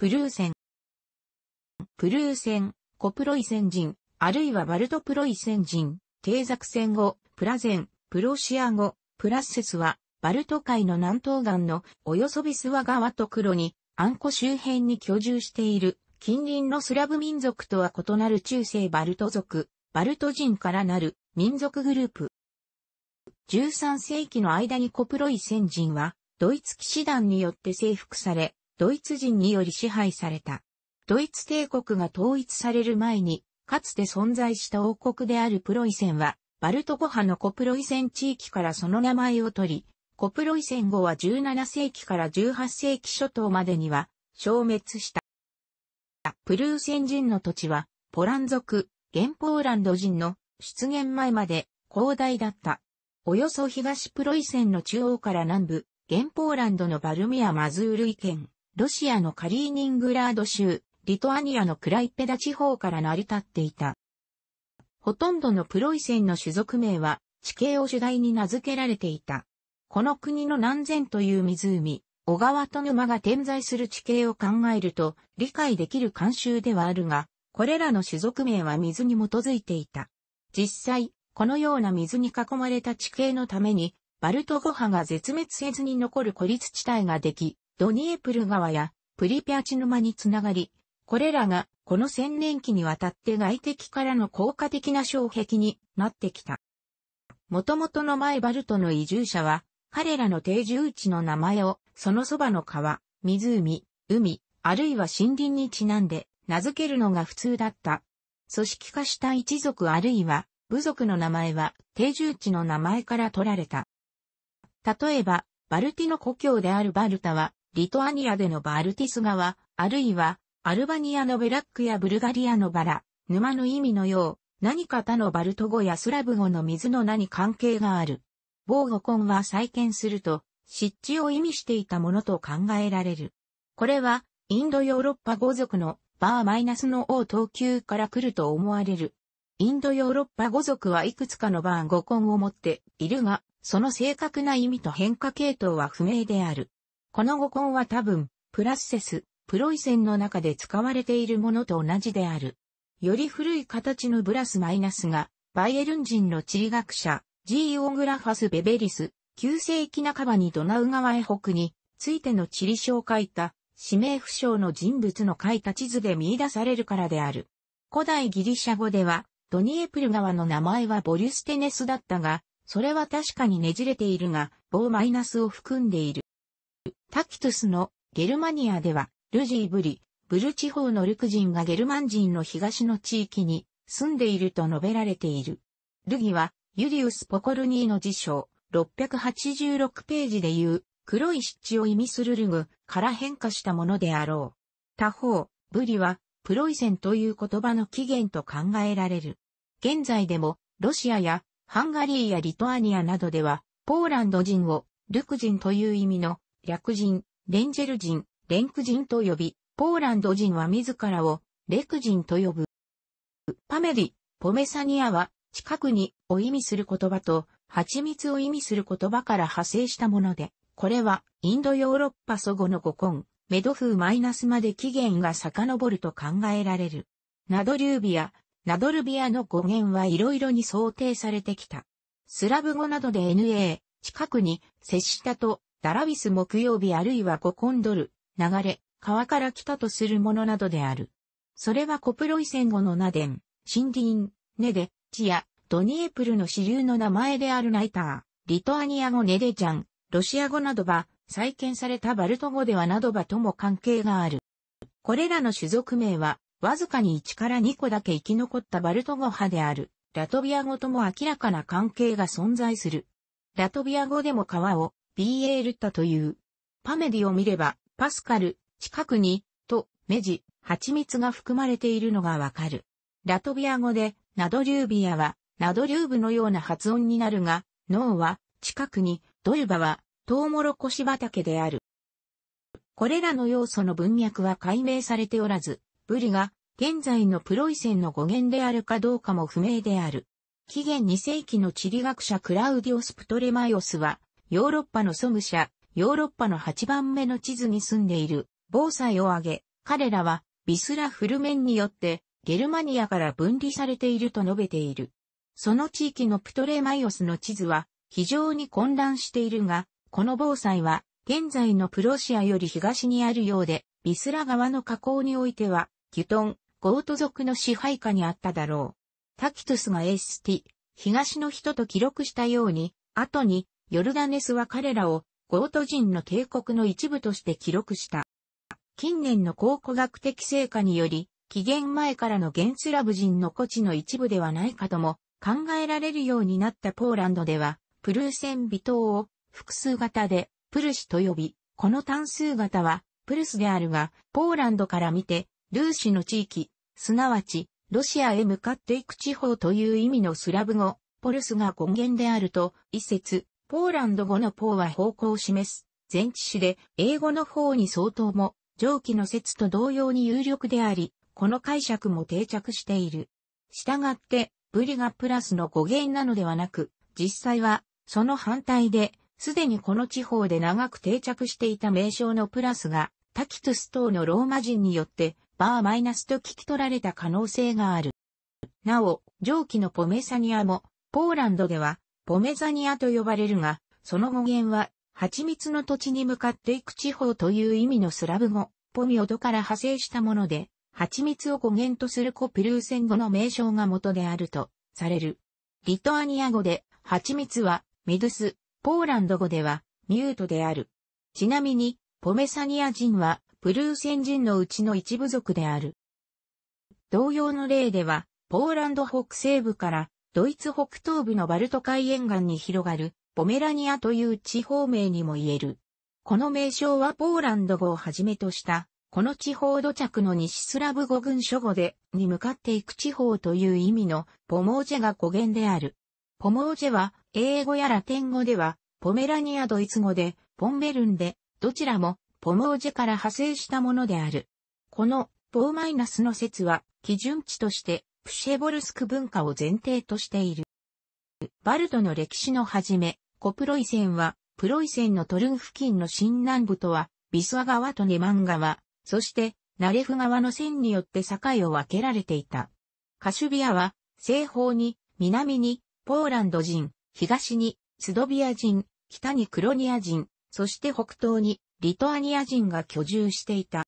プルーセン。プルーセン、コプロイセン人、あるいはバルトプロイセン人、定作戦後、プラゼン、プロシア語、プラッセスは、バルト海の南東岸のおよそビスワ川と黒に、アンコ周辺に居住している、近隣のスラブ民族とは異なる中世バルト族、バルト人からなる民族グループ。13世紀の間にコプロイセン人は、ドイツ騎士団によって征服され、ドイツ人により支配された。ドイツ帝国が統一される前に、かつて存在した王国であるプロイセンは、バルトゴ派のコプロイセン地域からその名前を取り、コプロイセン語は17世紀から18世紀初頭までには消滅した。プルーセン人の土地は、ポラン族、現ポーランド人の出現前まで広大だった。およそ東プロイセンの中央から南部、現ポーランドのバルミア・マズールイ県、ロシアのカリーニングラード州、リトアニアのクライペダ地方から成り立っていた。ほとんどのプロイセンの種族名は地形を主題に名付けられていた。この国の南禅という湖、小川と沼が点在する地形を考えると理解できる慣習ではあるが、これらの種族名は水に基づいていた。実際、このような水に囲まれた地形のために、バルト語派が絶滅せずに残る孤立地帯ができ、ドニエプル川やプリピャチ沼につながり、これらがこの千年期にわたって外敵からの効果的な障壁になってきた。元々の前バルトの移住者は、彼らの定住地の名前を、そのそばの川、湖、海、あるいは森林にちなんで、名付けるのが普通だった。組織化した一族あるいは、部族の名前は、定住地の名前から取られた。例えば、バルティの故郷であるバルタは、リトアニアでのバルティス川、あるいは、アルバニアのベラックやブルガリアのバラ、沼の意味のよう、何か他のバルト語やスラブ語の水の名に関係がある。防護根は再建すると、湿地を意味していたものと考えられる。これは、インドヨーロッパ語族のバーマイナスの王等級から来ると思われる。インドヨーロッパ語族はいくつかのバー語根を持っているが、その正確な意味と変化系統は不明である。この語根は多分、プラスセス、プロイセンの中で使われているものと同じである。より古い形のブラスマイナスが、バイエルン人の地理学者、ジーオーグラファス・ベベリス、旧世紀半ばにドナウ川へ北についての地理書を書いた、指名不詳の人物の書いた地図で見出されるからである。古代ギリシャ語では、ドニエプル川の名前はボリュステネスだったが、それは確かにねじれているが、棒マイナスを含んでいる。タキトゥスのゲルマニアでは、ルジーブリ、ブル地方のルク人がゲルマン人の東の地域に住んでいると述べられている。ルギは、ユリウス・ポコルニーの辞書、686ページで言う、黒い湿地を意味するルグから変化したものであろう。他方、ブリは、プロイセンという言葉の起源と考えられる。現在でも、ロシアやハンガリーやリトアニアなどでは、ポーランド人をルク人という意味の略人、レンジェル人、レンク人と呼び、ポーランド人は自らを、レク人と呼ぶ。パメリ、ポメサニアは、近くにを意味する言葉と、蜂蜜を意味する言葉から派生したもので、これは、インドヨーロッパ祖語の語根、メド風マイナスまで起源が遡ると考えられる。ナドリュービア、ナドルビアの語源はいろいろに想定されてきた。スラブ語などで NA、近くに接したとダラビス木曜日あるいはゴコンドル、流れ、川から来たとするものなどである。それはコプロイ戦後のナデン、森林、ネデ、チア、ドニエプルの支流の名前であるナイター、リトアニア語ネデジャン、ロシア語などば、再建されたバルト語ではなどばとも関係がある。これらの種族名は、わずかに1から2個だけ生き残ったバルト語派である、ラトビア語とも明らかな関係が存在する。ラトビア語でも川を、BA ルタという。パメディを見れば、パスカル、近くに、と、メジ、蜂蜜が含まれているのがわかる。ラトビア語で、ナドリュービアは、ナドリューブのような発音になるが、脳は、近くに、ドルバは、トウモロコシ畑である。これらの要素の文脈は解明されておらず、ブリが、現在のプロイセンの語源であるかどうかも不明である。紀元2世紀の地理学者クラウディオス・プトレマイオスは、ヨーロッパのソム社、ヨーロッパの8番目の地図に住んでいる、防災を挙げ、彼らは、ビスラフルメンによって、ゲルマニアから分離されていると述べている。その地域のプトレマイオスの地図は、非常に混乱しているが、この防災は、現在のプロシアより東にあるようで、ビスラ川の河口においては、ギュトン、ゴート族の支配下にあっただろう。タキトゥスがエースティ、東の人と記録したように、後に、ヨルダネスは彼らをゴート人の帝国の一部として記録した。近年の考古学的成果により、紀元前からのゲンスラブ人の古地の一部ではないかとも考えられるようになったポーランドでは、プルーセン微島を複数型でプルシと呼び、この単数型はプルスであるが、ポーランドから見て、ルーシの地域、すなわち、ロシアへ向かっていく地方という意味のスラブ語、ポルスが根源であると、一説、ポーランド語のポーは方向を示す前置詞で、英語の方に相当も、上記の説と同様に有力であり、この解釈も定着している。従って、ブリがプラスの語源なのではなく、実際は、その反対で、すでにこの地方で長く定着していた名称のプラスが、タキトゥス等のローマ人によって、バーマイナスと聞き取られた可能性がある。なお、上記のポメサニアも、ポーランドでは、ポメザニアと呼ばれるが、その語源は、蜂蜜の土地に向かっていく地方という意味のスラブ語、ポミオドから派生したもので、蜂蜜を語源とするコピルーセン語の名称が元であるとされる。リトアニア語で、蜂蜜は、ミドゥス、ポーランド語では、ミュートである。ちなみに、ポメサニア人は、プルーセン人のうちの一部族である。同様の例では、ポーランド北西部からドイツ北東部のバルト海沿岸に広がる、ポメラニアという地方名にも言える。この名称はポーランド語をはじめとした、この地方土着の西スラブ語群諸語で、に向かっていく地方という意味のポモージェが語源である。ポモージェは、英語やラテン語では、ポメラニアドイツ語で、ポンベルンで、どちらも、ポモージェから派生したものである。この、ポーマイナスの説は、基準値として、プシェボルスク文化を前提としている。バルトの歴史のはじめ、コプロイセンは、プロイセンのトルン付近の新南部とは、ビスワ川とネマン川、そして、ナレフ川の線によって境を分けられていた。カシュビアは、西方に、南に、ポーランド人、東に、スドビア人、北にクロニア人、そして北東に、リトアニア人が居住していた。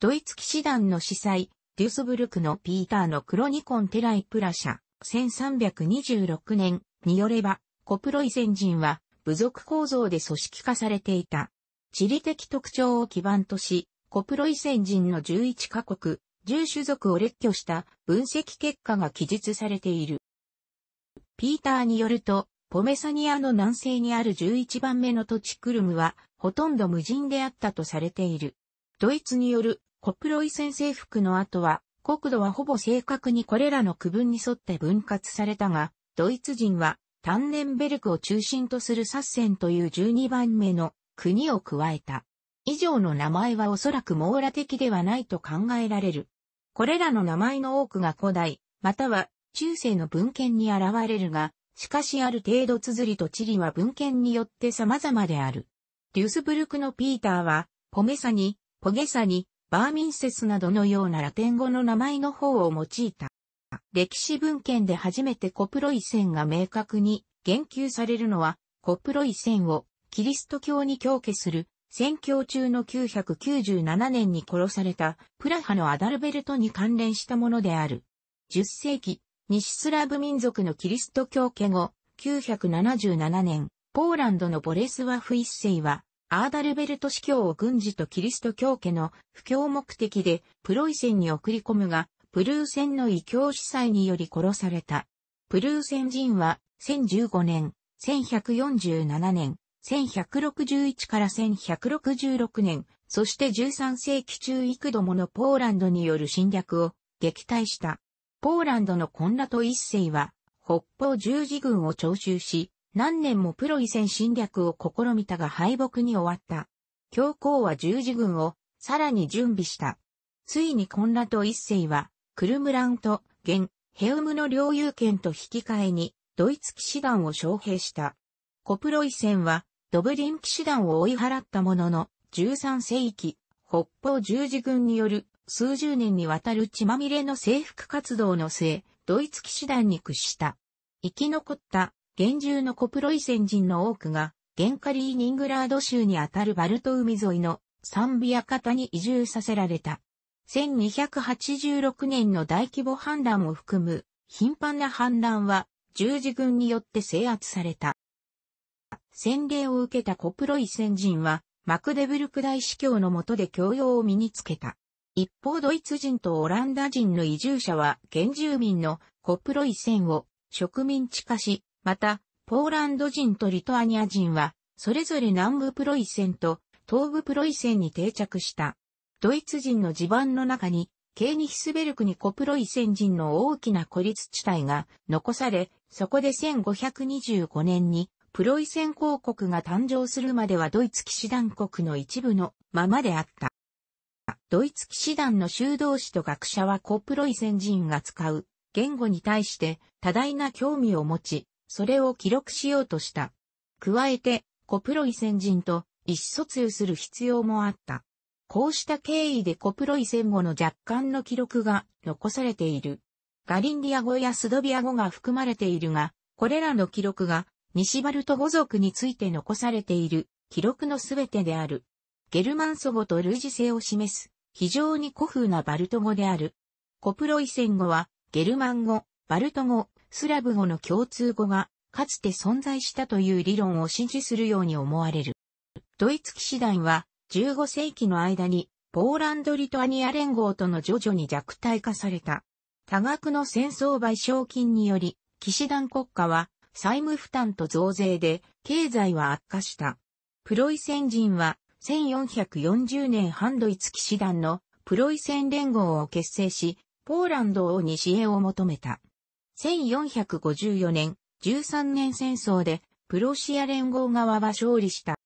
ドイツ騎士団の司祭、デュスブルクのピーターのクロニコンテライプラ社、1326年によれば、コプロイセン人は部族構造で組織化されていた。地理的特徴を基盤とし、コプロイセン人の11カ国、10種族を列挙した分析結果が記述されている。ピーターによると、ポメサニアの南西にある11番目の土地クルムは、ほとんど無人であったとされている。ドイツによるコプロイ先征服の後は、国土はほぼ正確にこれらの区分に沿って分割されたが、ドイツ人はタンネンベルクを中心とするサッセンという12番目の国を加えた。以上の名前はおそらく網羅的ではないと考えられる。これらの名前の多くが古代、または中世の文献に現れるが、しかしある程度綴りと地理は文献によって様々である。デュースブルクのピーターは、ポメサに、ポゲサに、バーミンセスなどのようなラテン語の名前の方を用いた。歴史文献で初めてコプロイセンが明確に言及されるのは、コプロイセンをキリスト教に教化する、宣教中の997年に殺されたプラハのアダルベルトに関連したものである。10世紀、西スラブ民族のキリスト教家後、977年、ポーランドのボレスワフ一世は、アーダルベルト司教を軍事とキリスト教家の布教目的でプロイセンに送り込むが、プルーセンの異教司祭により殺された。プルーセン人は、1015年、1147年、1161から1166年、そして13世紀中幾度ものポーランドによる侵略を撃退した。ポーランドのコンラト一世は、北方十字軍を徴収し、何年もプロイセン侵略を試みたが敗北に終わった。教皇は十字軍をさらに準備した。ついにコンラと一世は、クルムランと現、ヘウムの領有権と引き換えに、ドイツ騎士団を招聘した。コプロイセンは、ドブリン騎士団を追い払ったものの、13世紀、北方十字軍による数十年にわたる血まみれの征服活動の末、ドイツ騎士団に屈した。生き残った現住のコプロイセン人の多くが、ゲンカリーニングラード州にあたるバルト海沿いのサンビア方に移住させられた。1286年の大規模反乱を含む頻繁な反乱は十字軍によって制圧された。洗礼を受けたコプロイセン人はマクデブルク大司教の下で教養を身につけた。一方ドイツ人とオランダ人の移住者は原住民のコプロイセンを植民地化し、また、ポーランド人とリトアニア人は、それぞれ南部プロイセンと東部プロイセンに定着した。ドイツ人の地盤の中に、ケーニヒスベルクにコプロイセン人の大きな孤立地帯が残され、そこで1525年にプロイセン公国が誕生するまではドイツ騎士団国の一部のままであった。ドイツ騎士団の修道士と学者はコプロイセン人が使う言語に対して多大な興味を持ち、それを記録しようとした。加えて、コプロイ先人と意思疎通する必要もあった。こうした経緯でコプロイ戦後の若干の記録が残されている。ガリンディア語やスドビア語が含まれているが、これらの記録が西バルト語族について残されている記録のすべてである。ゲルマン祖語と類似性を示す非常に古風なバルト語である。コプロイ戦後はゲルマン語、バルト語、スラブ語の共通語がかつて存在したという理論を支持するように思われる。ドイツ騎士団は15世紀の間にポーランド・リトアニア連合との徐々に弱体化された。多額の戦争賠償金により、騎士団国家は債務負担と増税で経済は悪化した。プロイセン人は1440年半ドイツ騎士団のプロイセン連合を結成し、ポーランドを西へを求めた。1454年、13年戦争で、プロシア連合側は勝利した。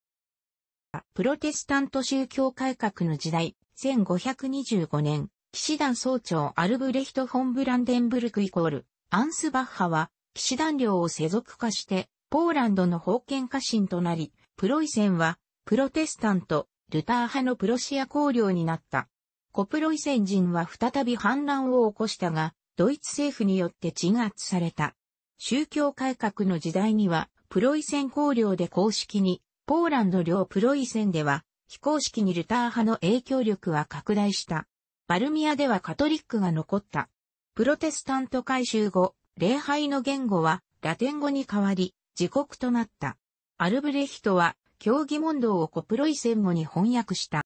プロテスタント宗教改革の時代、1525年、騎士団総長アルブレヒト・フォン・ブランデンブルクイコール、アンス・バッハは、騎士団領を世俗化して、ポーランドの封建家臣となり、プロイセンは、プロテスタント、ルター派のプロシア公領になった。コプロイセン人は再び反乱を起こしたが、ドイツ政府によって鎮圧された。宗教改革の時代には、プロイセン公領で公式に、ポーランド領プロイセンでは、非公式にルター派の影響力は拡大した。バルミアではカトリックが残った。プロテスタント改修後、礼拝の言語はラテン語に変わり、自国となった。アルブレヒトは、教義問答をコプロイセン語に翻訳した。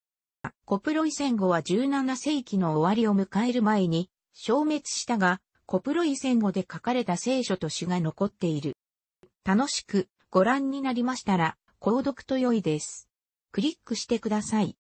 コプロイセン語は17世紀の終わりを迎える前に、消滅したが、コプロイ戦後で書かれた聖書と詩が残っている。楽しくご覧になりましたら、購読と良いです。クリックしてください。